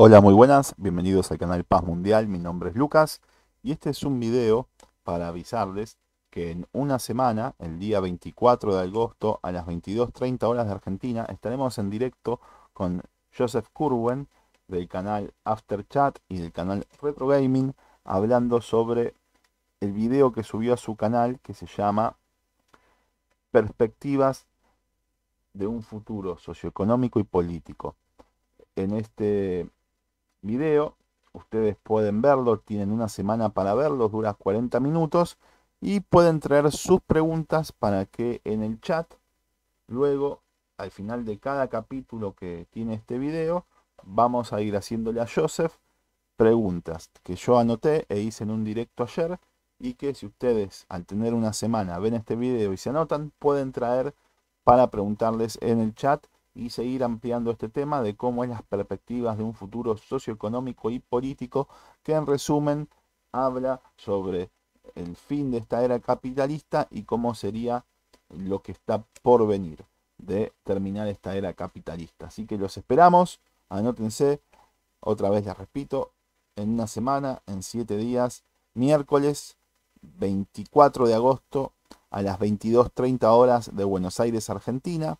Hola, muy buenas, bienvenidos al canal Paz Mundial, mi nombre es Lucas y este es un video para avisarles que en una semana, el día 24 de agosto a las 22.30 horas de Argentina, estaremos en directo con Joseph Curwen del canal After Chat y del canal Retro Gaming hablando sobre el video que subió a su canal que se llama Perspectivas de un futuro socioeconómico y político. En este video. Ustedes pueden verlo, tienen una semana para verlo, dura 40 minutos y pueden traer sus preguntas para que en el chat, luego al final de cada capítulo que tiene este video, vamos a ir haciéndole a Joseph preguntas que yo anoté e hice en un directo ayer y que si ustedes al tener una semana ven este video y se anotan, pueden traer para preguntarles en el chat y seguir ampliando este tema de cómo es las perspectivas de un futuro socioeconómico y político que en resumen habla sobre el fin de esta era capitalista y cómo sería lo que está por venir de terminar esta era capitalista. Así que los esperamos, anótense, otra vez les repito, en una semana, en siete días, miércoles 24 de agosto a las 22.30 horas de Buenos Aires, Argentina.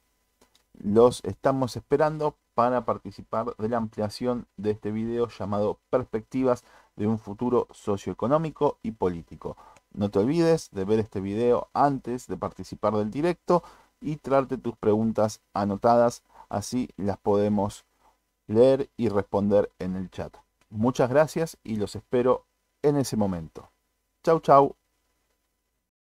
Los estamos esperando para participar de la ampliación de este video llamado Perspectivas de un futuro socioeconómico y político. No te olvides de ver este video antes de participar del directo y traerte tus preguntas anotadas, así las podemos leer y responder en el chat. Muchas gracias y los espero en ese momento. Chau, chau.